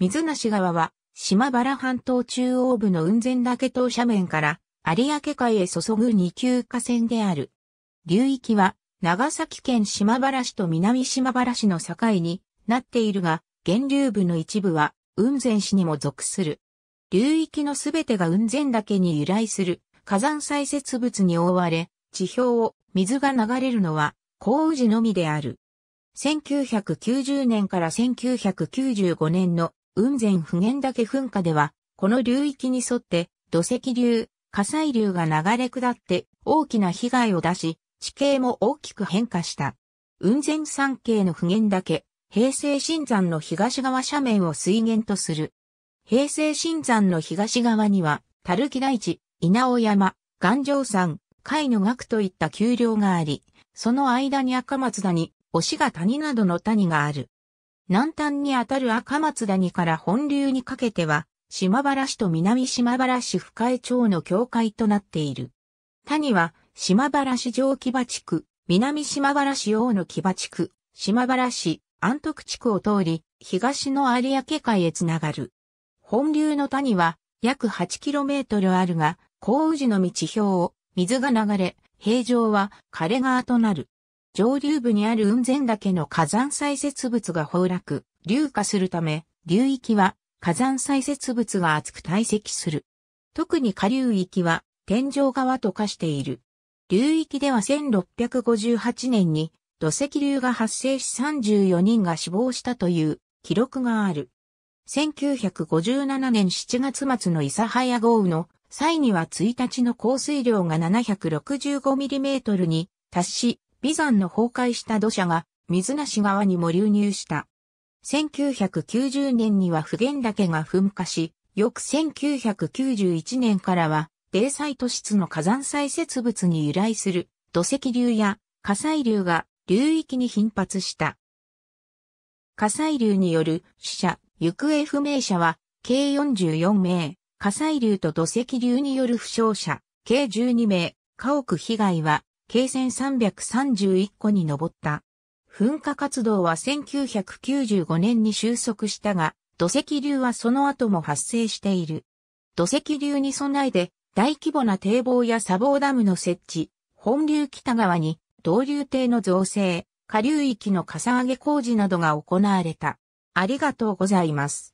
水無川は、島原半島中央部の雲仙岳島斜面から、有明海へ注ぐ二級河川である。流域は、長崎県島原市と南島原市の境になっているが、源流部の一部は、雲仙市にも属する。流域のすべてが雲仙岳に由来する火山砕屑物に覆われ、地表を水が流れるのは、高宇治のみである。1990年から1995年の雲仙普賢岳噴火では、この流域に沿って土石流、火砕流が流れ下って大きな被害を出し、地形も大きく変化した。雲仙山系の普賢岳、平成新山の東側斜面を水源とする。平成新山の東側には、樽木大地、稲尾山、岩上山、海の岳といった丘陵があり、その間に赤松谷、押しが谷などの谷がある。南端にあたる赤松谷から本流にかけては、島原市と南島原市深江町の境界となっている。谷は、島原市上木場地区、南島原市大野木場地区、島原市、安徳地区を通り、東の有明海へつながる。本流の谷は、約 8km あるが、高宇治の道標を、水が流れ、平常は枯れ川となる。上流部にある雲仙岳の火山砕屑物が崩落、流化するため、流域は火山砕屑物が厚く堆積する。特に下流域は天井側と化している。流域では1658年に土石流が発生し34人が死亡したという記録がある。1957年7月末の諫早豪雨の際には1日の降水量が 765mm に達し、微山の崩壊した土砂が水無川にも流入した。1990年には普賢岳が噴火し、翌1991年からは、低サイト質の火山砕設物に由来する土石流や火砕流が流域に頻発した。火砕流による死者、行方不明者は計44名、火砕流と土石流による負傷者、計12名、家屋被害は計線3 3 1個に上った。噴火活動は1995年に収束したが、土石流はその後も発生している。土石流に備えて、大規模な堤防や砂防ダムの設置、本流北側に、導流堤の造成、下流域のかさ上げ工事などが行われた。ありがとうございます。